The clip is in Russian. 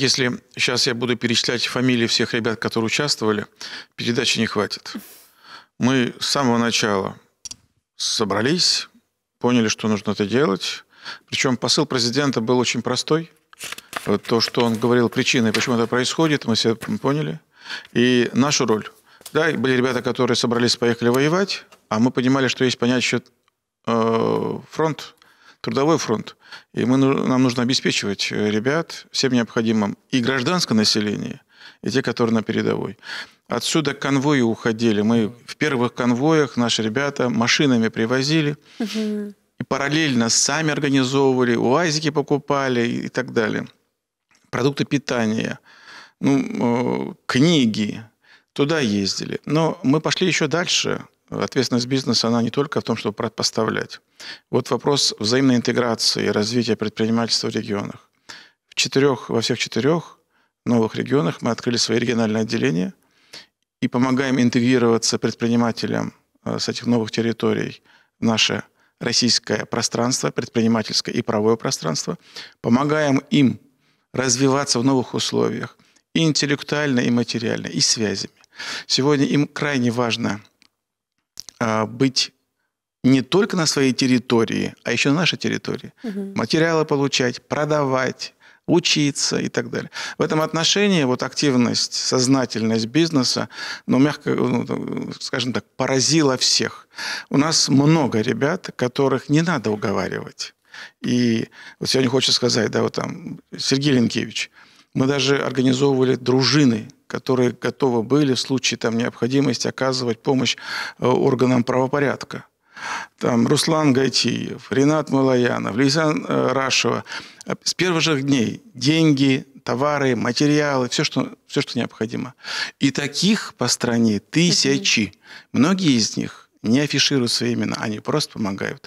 если сейчас я буду перечислять фамилии всех ребят, которые участвовали, передачи не хватит. Мы с самого начала собрались, поняли, что нужно это делать. Причем посыл президента был очень простой. То, что он говорил причины, почему это происходит, мы все поняли. И нашу роль. Да, были ребята, которые собрались, поехали воевать, а мы понимали, что есть понятие э, фронт, трудовой фронт. И мы, нам нужно обеспечивать э, ребят всем необходимым и гражданское население, и те, которые на передовой. Отсюда конвои уходили. Мы в первых конвоях наши ребята машинами привозили. И параллельно сами организовывали, уазики покупали и так далее. Продукты питания, ну, э, книги. Туда ездили. Но мы пошли еще дальше ответственность бизнеса, она не только в том, чтобы поставлять. Вот вопрос взаимной интеграции и развития предпринимательства в регионах. В четырех, во всех четырех новых регионах мы открыли свои региональные отделения и помогаем интегрироваться предпринимателям э, с этих новых территорий в наше российское пространство, предпринимательское и правовое пространство, помогаем им развиваться в новых условиях и интеллектуально, и материально, и связями. Сегодня им крайне важно – а, быть не только на своей территории, а еще на нашей территории. Угу. Материалы получать, продавать, учиться и так далее. В этом отношении вот активность, сознательность бизнеса, ну, мягко, ну, ну, скажем так, поразила всех. У нас много ребят, которых не надо уговаривать. И вот сегодня хочу сказать, да, вот там Сергей Ленкевич, мы даже организовывали дружины которые готовы были в случае там, необходимости оказывать помощь э, органам правопорядка. Там Руслан Гайтиев, Ренат Малаянов, Лейсан э, Рашева. Э, с первых же дней деньги, товары, материалы, все что, все, что необходимо. И таких по стране тысячи. Многие из них не афишируют свои имена, они просто помогают.